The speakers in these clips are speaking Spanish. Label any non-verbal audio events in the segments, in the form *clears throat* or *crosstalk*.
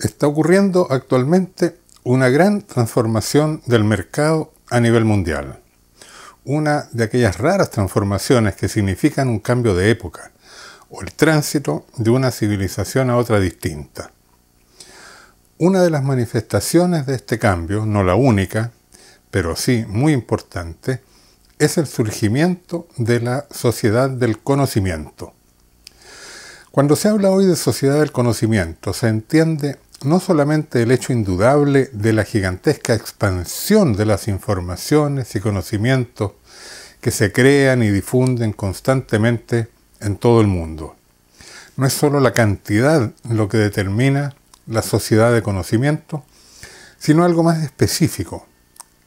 está ocurriendo actualmente una gran transformación del mercado a nivel mundial. Una de aquellas raras transformaciones que significan un cambio de época o el tránsito de una civilización a otra distinta. Una de las manifestaciones de este cambio, no la única, pero sí muy importante, es el surgimiento de la sociedad del conocimiento. Cuando se habla hoy de sociedad del conocimiento, se entiende no solamente el hecho indudable de la gigantesca expansión de las informaciones y conocimientos que se crean y difunden constantemente en todo el mundo. No es solo la cantidad lo que determina la sociedad de conocimiento, sino algo más específico,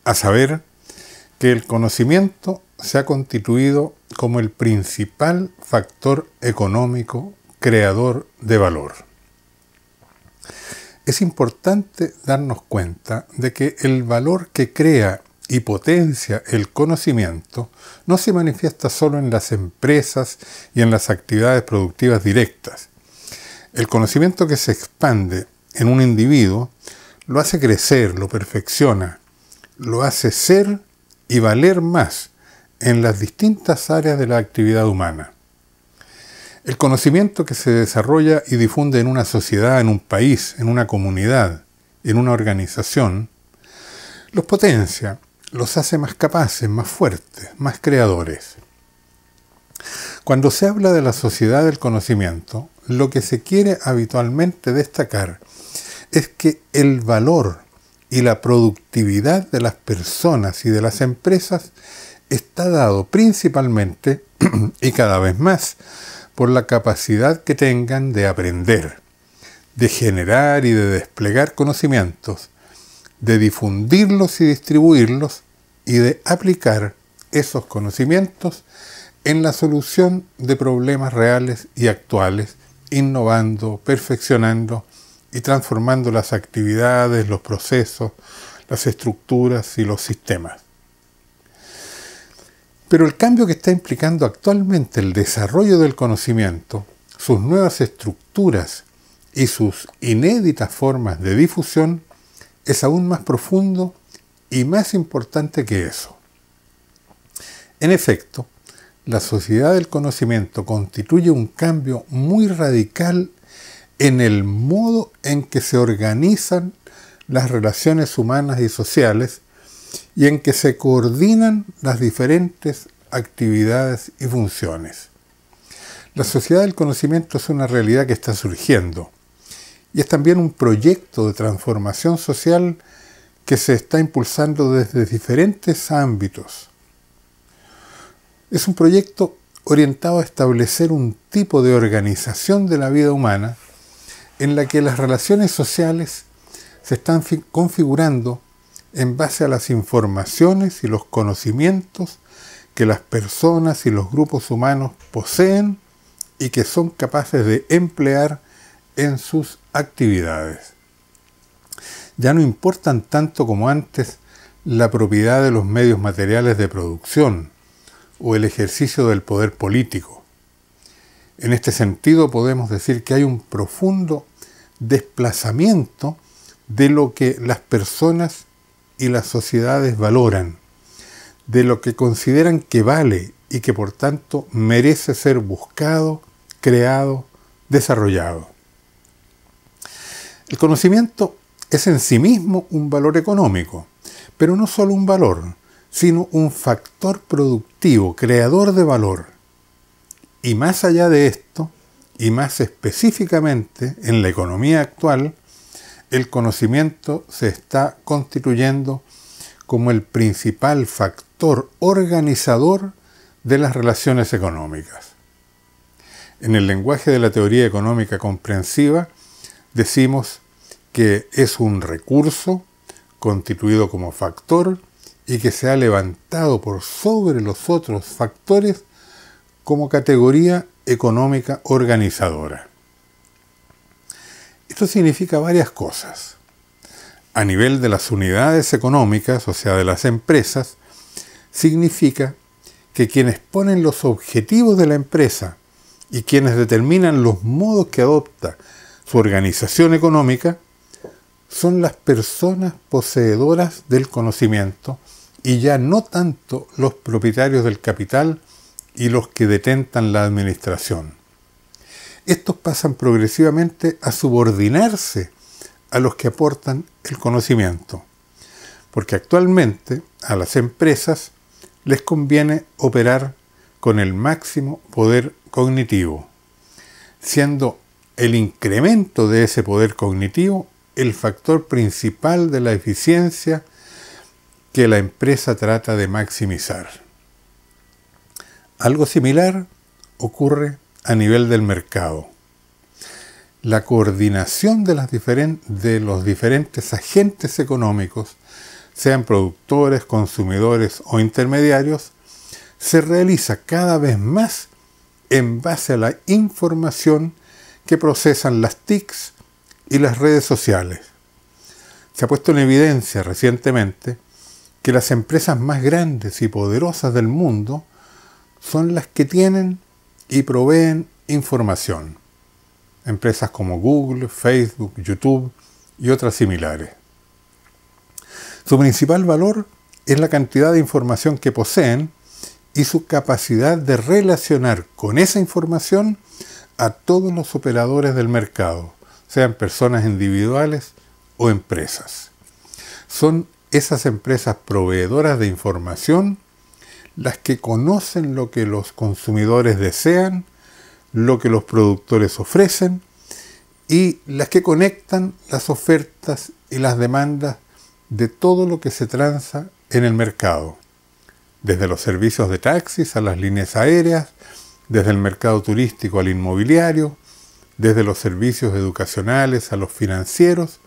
a saber, que el conocimiento se ha constituido como el principal factor económico creador de valor es importante darnos cuenta de que el valor que crea y potencia el conocimiento no se manifiesta solo en las empresas y en las actividades productivas directas. El conocimiento que se expande en un individuo lo hace crecer, lo perfecciona, lo hace ser y valer más en las distintas áreas de la actividad humana. El conocimiento que se desarrolla y difunde en una sociedad, en un país, en una comunidad, en una organización, los potencia, los hace más capaces, más fuertes, más creadores. Cuando se habla de la sociedad del conocimiento, lo que se quiere habitualmente destacar es que el valor y la productividad de las personas y de las empresas está dado principalmente *clears throat* y cada vez más por la capacidad que tengan de aprender, de generar y de desplegar conocimientos, de difundirlos y distribuirlos y de aplicar esos conocimientos en la solución de problemas reales y actuales, innovando, perfeccionando y transformando las actividades, los procesos, las estructuras y los sistemas. Pero el cambio que está implicando actualmente el desarrollo del conocimiento, sus nuevas estructuras y sus inéditas formas de difusión es aún más profundo y más importante que eso. En efecto, la sociedad del conocimiento constituye un cambio muy radical en el modo en que se organizan las relaciones humanas y sociales y en que se coordinan las diferentes actividades y funciones. La sociedad del conocimiento es una realidad que está surgiendo y es también un proyecto de transformación social que se está impulsando desde diferentes ámbitos. Es un proyecto orientado a establecer un tipo de organización de la vida humana en la que las relaciones sociales se están configurando en base a las informaciones y los conocimientos que las personas y los grupos humanos poseen y que son capaces de emplear en sus actividades. Ya no importan tanto como antes la propiedad de los medios materiales de producción o el ejercicio del poder político. En este sentido podemos decir que hay un profundo desplazamiento de lo que las personas y las sociedades valoran, de lo que consideran que vale y que por tanto merece ser buscado, creado, desarrollado. El conocimiento es en sí mismo un valor económico, pero no solo un valor, sino un factor productivo, creador de valor. Y más allá de esto, y más específicamente en la economía actual, el conocimiento se está constituyendo como el principal factor organizador de las relaciones económicas. En el lenguaje de la teoría económica comprensiva decimos que es un recurso constituido como factor y que se ha levantado por sobre los otros factores como categoría económica organizadora. Esto significa varias cosas. A nivel de las unidades económicas, o sea, de las empresas, significa que quienes ponen los objetivos de la empresa y quienes determinan los modos que adopta su organización económica son las personas poseedoras del conocimiento y ya no tanto los propietarios del capital y los que detentan la administración estos pasan progresivamente a subordinarse a los que aportan el conocimiento. Porque actualmente a las empresas les conviene operar con el máximo poder cognitivo, siendo el incremento de ese poder cognitivo el factor principal de la eficiencia que la empresa trata de maximizar. Algo similar ocurre a nivel del mercado. La coordinación de, los diferentes agentes económicos, sean productores, consumidores o intermediarios, se realiza cada vez más en base a la información que procesan las TICs y las redes sociales. Se ha puesto en evidencia recientemente que las empresas más grandes y poderosas del mundo son las que tienen y proveen información. Empresas como Google, Facebook, YouTube y otras similares. Su principal valor es la cantidad de información que poseen y su capacidad de relacionar con esa información a todos los operadores del mercado, sean personas individuales o empresas. Son esas empresas proveedoras de información las que conocen lo que los consumidores desean, lo que los productores ofrecen y las que conectan las ofertas y las demandas de todo lo que se transa en el mercado, desde los servicios de taxis a las líneas aéreas, desde el mercado turístico al inmobiliario, desde los servicios educacionales a los financieros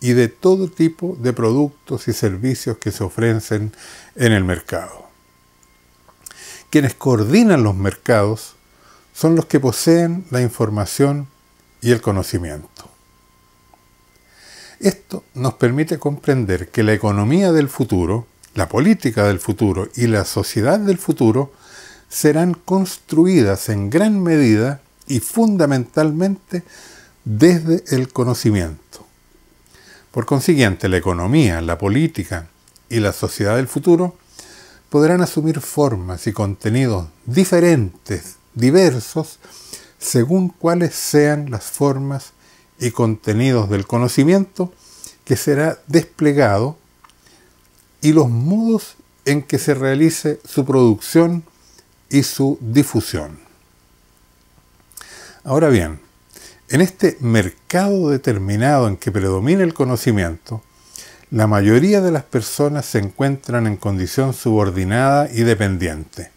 y de todo tipo de productos y servicios que se ofrecen en el mercado quienes coordinan los mercados son los que poseen la información y el conocimiento. Esto nos permite comprender que la economía del futuro, la política del futuro y la sociedad del futuro serán construidas en gran medida y fundamentalmente desde el conocimiento. Por consiguiente, la economía, la política y la sociedad del futuro podrán asumir formas y contenidos diferentes, diversos, según cuáles sean las formas y contenidos del conocimiento que será desplegado y los modos en que se realice su producción y su difusión. Ahora bien, en este mercado determinado en que predomina el conocimiento, la mayoría de las personas se encuentran en condición subordinada y dependiente.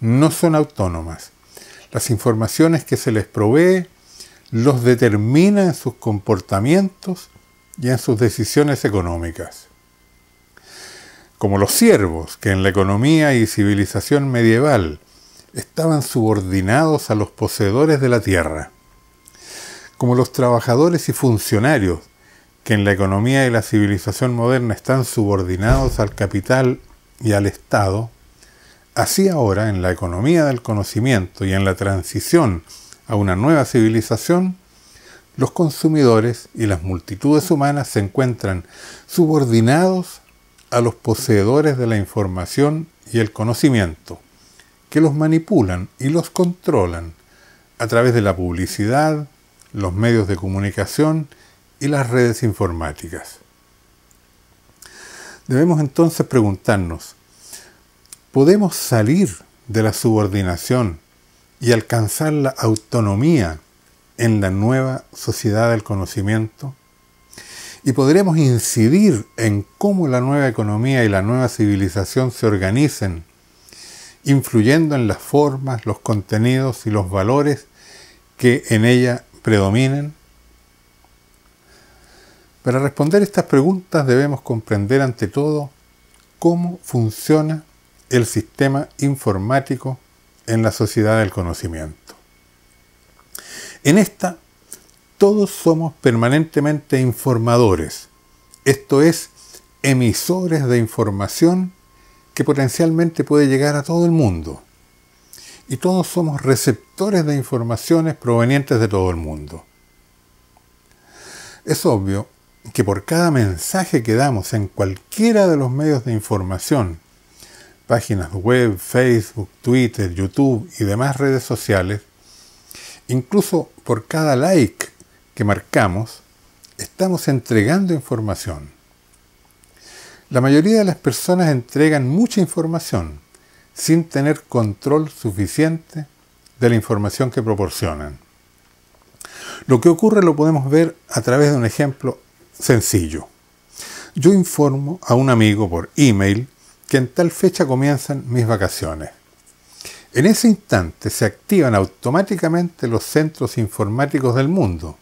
No son autónomas. Las informaciones que se les provee los determina en sus comportamientos y en sus decisiones económicas. Como los siervos, que en la economía y civilización medieval estaban subordinados a los poseedores de la tierra. Como los trabajadores y funcionarios que en la economía y la civilización moderna están subordinados al capital y al Estado, así ahora en la economía del conocimiento y en la transición a una nueva civilización, los consumidores y las multitudes humanas se encuentran subordinados a los poseedores de la información y el conocimiento, que los manipulan y los controlan a través de la publicidad, los medios de comunicación y las redes informáticas. Debemos entonces preguntarnos, ¿podemos salir de la subordinación y alcanzar la autonomía en la nueva sociedad del conocimiento? y podremos incidir en cómo la nueva economía y la nueva civilización se organicen, influyendo en las formas, los contenidos y los valores que en ella predominan? Para responder estas preguntas debemos comprender ante todo cómo funciona el sistema informático en la sociedad del conocimiento. En esta, todos somos permanentemente informadores, esto es, emisores de información que potencialmente puede llegar a todo el mundo. Y todos somos receptores de informaciones provenientes de todo el mundo. Es obvio que por cada mensaje que damos en cualquiera de los medios de información, páginas web, Facebook, Twitter, YouTube y demás redes sociales, incluso por cada like que marcamos, estamos entregando información. La mayoría de las personas entregan mucha información sin tener control suficiente de la información que proporcionan. Lo que ocurre lo podemos ver a través de un ejemplo Sencillo. Yo informo a un amigo por email que en tal fecha comienzan mis vacaciones. En ese instante se activan automáticamente los centros informáticos del mundo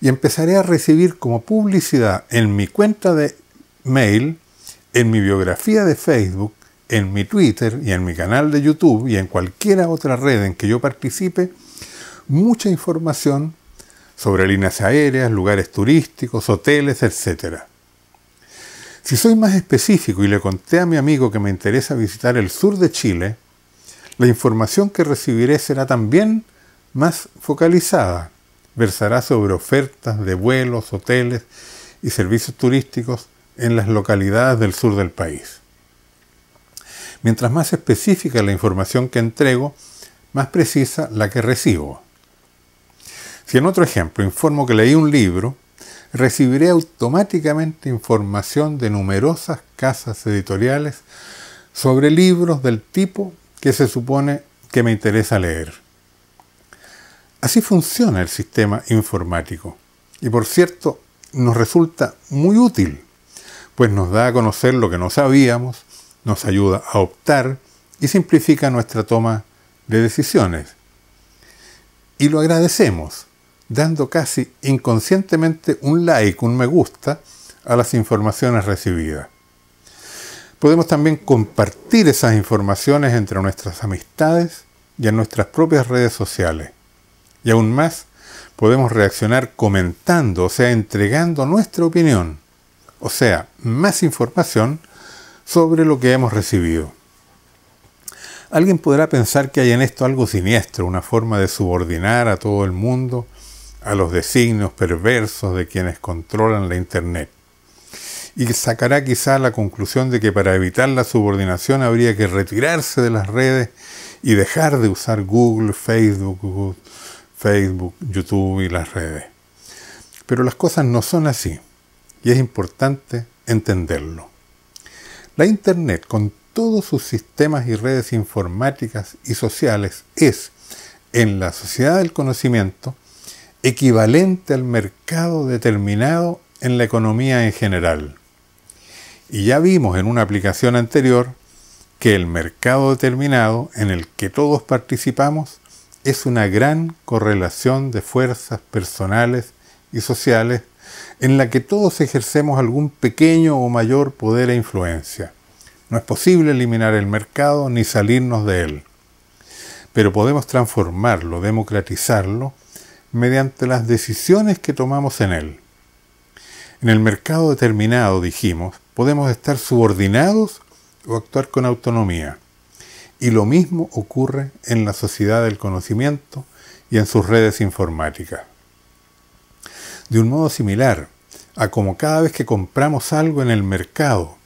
y empezaré a recibir como publicidad en mi cuenta de mail, en mi biografía de Facebook, en mi Twitter y en mi canal de YouTube y en cualquiera otra red en que yo participe, mucha información sobre líneas aéreas, lugares turísticos, hoteles, etc. Si soy más específico y le conté a mi amigo que me interesa visitar el sur de Chile, la información que recibiré será también más focalizada. Versará sobre ofertas de vuelos, hoteles y servicios turísticos en las localidades del sur del país. Mientras más específica la información que entrego, más precisa la que recibo. Si en otro ejemplo informo que leí un libro, recibiré automáticamente información de numerosas casas editoriales sobre libros del tipo que se supone que me interesa leer. Así funciona el sistema informático y por cierto nos resulta muy útil, pues nos da a conocer lo que no sabíamos, nos ayuda a optar y simplifica nuestra toma de decisiones. Y lo agradecemos dando casi inconscientemente un like, un me gusta a las informaciones recibidas. Podemos también compartir esas informaciones entre nuestras amistades y en nuestras propias redes sociales. Y aún más, podemos reaccionar comentando, o sea, entregando nuestra opinión, o sea, más información sobre lo que hemos recibido. Alguien podrá pensar que hay en esto algo siniestro, una forma de subordinar a todo el mundo a los designios perversos de quienes controlan la Internet. Y sacará quizá la conclusión de que para evitar la subordinación habría que retirarse de las redes y dejar de usar Google, Facebook, Facebook, YouTube y las redes. Pero las cosas no son así y es importante entenderlo. La Internet, con todos sus sistemas y redes informáticas y sociales, es, en la sociedad del conocimiento, equivalente al mercado determinado en la economía en general. Y ya vimos en una aplicación anterior que el mercado determinado en el que todos participamos es una gran correlación de fuerzas personales y sociales en la que todos ejercemos algún pequeño o mayor poder e influencia. No es posible eliminar el mercado ni salirnos de él, pero podemos transformarlo, democratizarlo mediante las decisiones que tomamos en él. En el mercado determinado, dijimos, podemos estar subordinados o actuar con autonomía. Y lo mismo ocurre en la sociedad del conocimiento y en sus redes informáticas. De un modo similar a como cada vez que compramos algo en el mercado,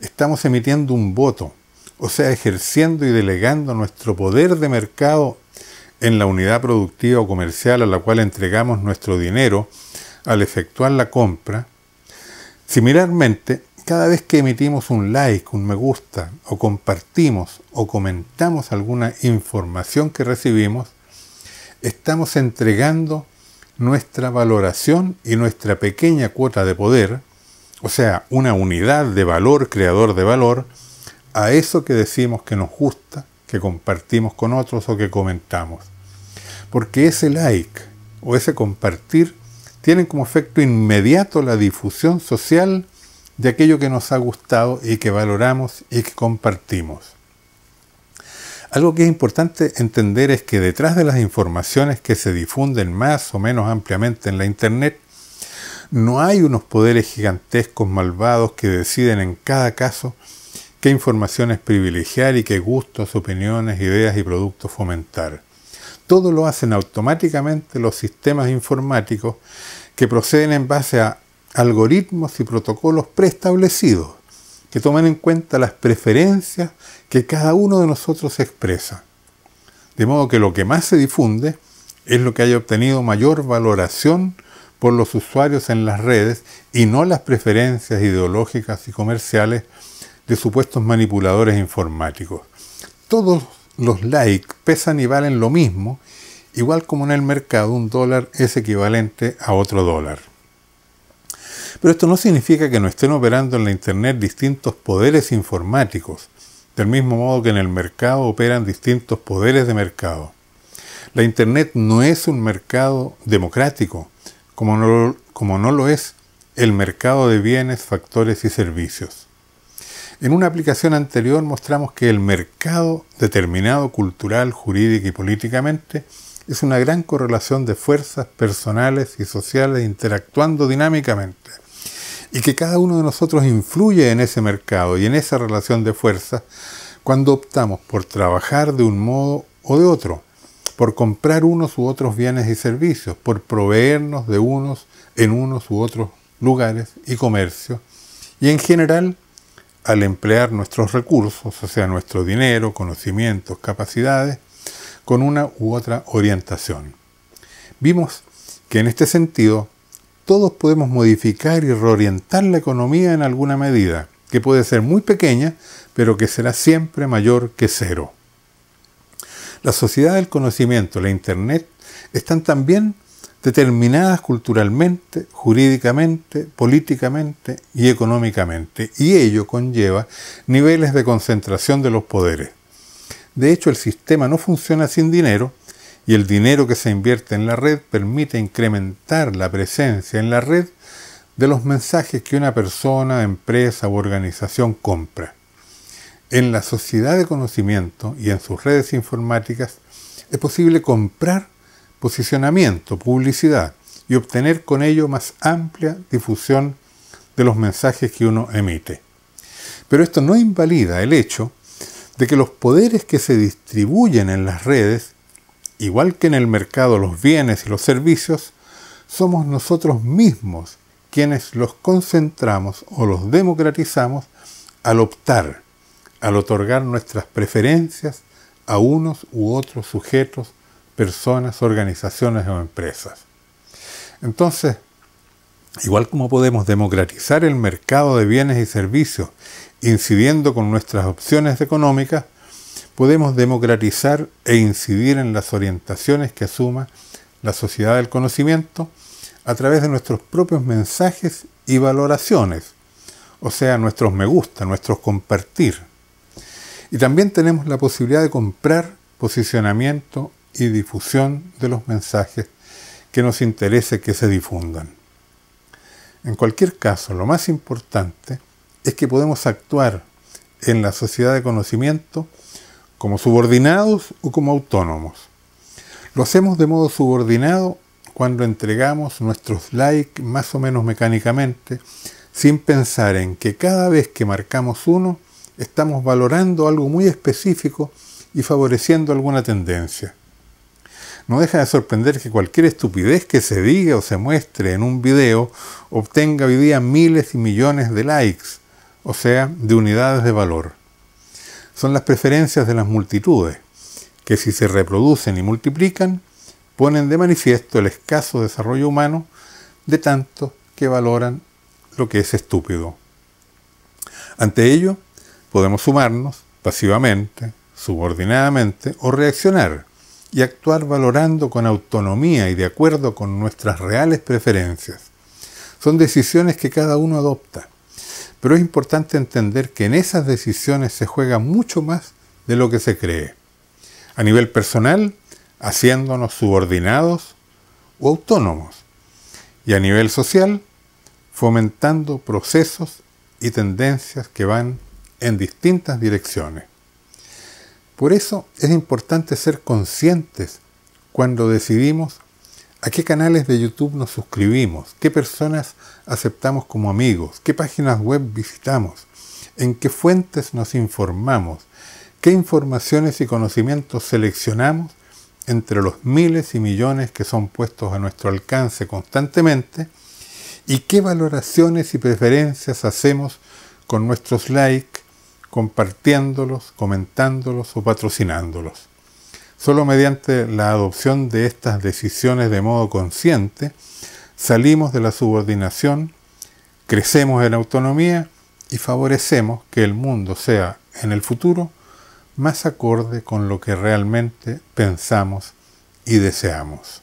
estamos emitiendo un voto, o sea, ejerciendo y delegando nuestro poder de mercado en la unidad productiva o comercial a la cual entregamos nuestro dinero al efectuar la compra. Similarmente, cada vez que emitimos un like, un me gusta, o compartimos o comentamos alguna información que recibimos, estamos entregando nuestra valoración y nuestra pequeña cuota de poder, o sea, una unidad de valor creador de valor, a eso que decimos que nos gusta, que compartimos con otros o que comentamos porque ese like o ese compartir tienen como efecto inmediato la difusión social de aquello que nos ha gustado y que valoramos y que compartimos. Algo que es importante entender es que detrás de las informaciones que se difunden más o menos ampliamente en la Internet, no hay unos poderes gigantescos malvados que deciden en cada caso qué informaciones privilegiar y qué gustos, opiniones, ideas y productos fomentar. Todo lo hacen automáticamente los sistemas informáticos que proceden en base a algoritmos y protocolos preestablecidos que toman en cuenta las preferencias que cada uno de nosotros expresa. De modo que lo que más se difunde es lo que haya obtenido mayor valoración por los usuarios en las redes y no las preferencias ideológicas y comerciales de supuestos manipuladores informáticos. Todos los likes pesan y valen lo mismo, igual como en el mercado un dólar es equivalente a otro dólar. Pero esto no significa que no estén operando en la Internet distintos poderes informáticos, del mismo modo que en el mercado operan distintos poderes de mercado. La Internet no es un mercado democrático, como no, como no lo es el mercado de bienes, factores y servicios. En una aplicación anterior mostramos que el mercado, determinado cultural, jurídico y políticamente, es una gran correlación de fuerzas personales y sociales interactuando dinámicamente y que cada uno de nosotros influye en ese mercado y en esa relación de fuerzas cuando optamos por trabajar de un modo o de otro, por comprar unos u otros bienes y servicios, por proveernos de unos en unos u otros lugares y comercios, y en general al emplear nuestros recursos, o sea, nuestro dinero, conocimientos, capacidades, con una u otra orientación. Vimos que en este sentido todos podemos modificar y reorientar la economía en alguna medida, que puede ser muy pequeña, pero que será siempre mayor que cero. La sociedad del conocimiento, la Internet, están también determinadas culturalmente, jurídicamente, políticamente y económicamente, y ello conlleva niveles de concentración de los poderes. De hecho, el sistema no funciona sin dinero y el dinero que se invierte en la red permite incrementar la presencia en la red de los mensajes que una persona, empresa u organización compra. En la sociedad de conocimiento y en sus redes informáticas es posible comprar posicionamiento, publicidad y obtener con ello más amplia difusión de los mensajes que uno emite. Pero esto no invalida el hecho de que los poderes que se distribuyen en las redes, igual que en el mercado los bienes y los servicios, somos nosotros mismos quienes los concentramos o los democratizamos al optar, al otorgar nuestras preferencias a unos u otros sujetos personas, organizaciones o empresas. Entonces, igual como podemos democratizar el mercado de bienes y servicios incidiendo con nuestras opciones económicas, podemos democratizar e incidir en las orientaciones que asuma la sociedad del conocimiento a través de nuestros propios mensajes y valoraciones, o sea, nuestros me gusta, nuestros compartir. Y también tenemos la posibilidad de comprar posicionamiento y difusión de los mensajes que nos interese que se difundan. En cualquier caso, lo más importante es que podemos actuar en la sociedad de conocimiento como subordinados o como autónomos. Lo hacemos de modo subordinado cuando entregamos nuestros likes más o menos mecánicamente, sin pensar en que cada vez que marcamos uno, estamos valorando algo muy específico y favoreciendo alguna tendencia. No deja de sorprender que cualquier estupidez que se diga o se muestre en un video obtenga hoy día miles y millones de likes, o sea, de unidades de valor. Son las preferencias de las multitudes, que si se reproducen y multiplican, ponen de manifiesto el escaso desarrollo humano de tanto que valoran lo que es estúpido. Ante ello, podemos sumarnos pasivamente, subordinadamente o reaccionar y actuar valorando con autonomía y de acuerdo con nuestras reales preferencias. Son decisiones que cada uno adopta, pero es importante entender que en esas decisiones se juega mucho más de lo que se cree. A nivel personal, haciéndonos subordinados o autónomos. Y a nivel social, fomentando procesos y tendencias que van en distintas direcciones. Por eso es importante ser conscientes cuando decidimos a qué canales de YouTube nos suscribimos, qué personas aceptamos como amigos, qué páginas web visitamos, en qué fuentes nos informamos, qué informaciones y conocimientos seleccionamos entre los miles y millones que son puestos a nuestro alcance constantemente y qué valoraciones y preferencias hacemos con nuestros likes, compartiéndolos, comentándolos o patrocinándolos. Solo mediante la adopción de estas decisiones de modo consciente, salimos de la subordinación, crecemos en autonomía y favorecemos que el mundo sea, en el futuro, más acorde con lo que realmente pensamos y deseamos.